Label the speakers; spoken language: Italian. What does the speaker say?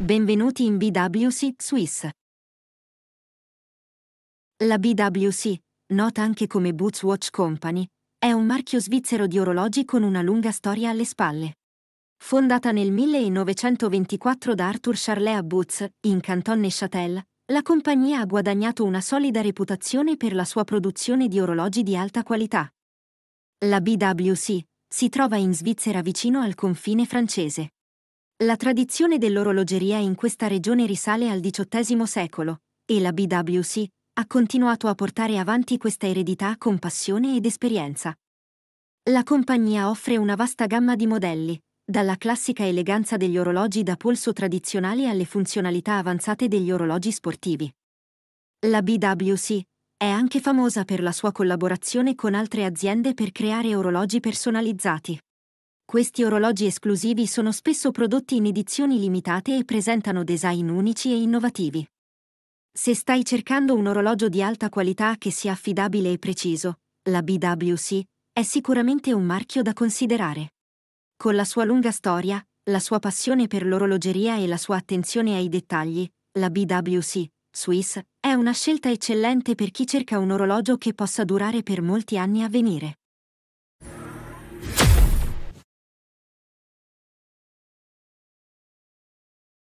Speaker 1: Benvenuti in BWC Swiss. La BWC, nota anche come Boots Watch Company, è un marchio svizzero di orologi con una lunga storia alle spalle. Fondata nel 1924 da Arthur Charlet a Boots, in Canton Neuchâtel, la compagnia ha guadagnato una solida reputazione per la sua produzione di orologi di alta qualità. La BWC si trova in Svizzera vicino al confine francese. La tradizione dell'orologeria in questa regione risale al XVIII secolo e la BWC ha continuato a portare avanti questa eredità con passione ed esperienza. La compagnia offre una vasta gamma di modelli, dalla classica eleganza degli orologi da polso tradizionali alle funzionalità avanzate degli orologi sportivi. La BWC è anche famosa per la sua collaborazione con altre aziende per creare orologi personalizzati. Questi orologi esclusivi sono spesso prodotti in edizioni limitate e presentano design unici e innovativi. Se stai cercando un orologio di alta qualità che sia affidabile e preciso, la BWC è sicuramente un marchio da considerare. Con la sua lunga storia, la sua passione per l'orologeria e la sua attenzione ai dettagli, la BWC Swiss è una scelta eccellente per chi cerca un orologio che possa durare per molti anni a venire.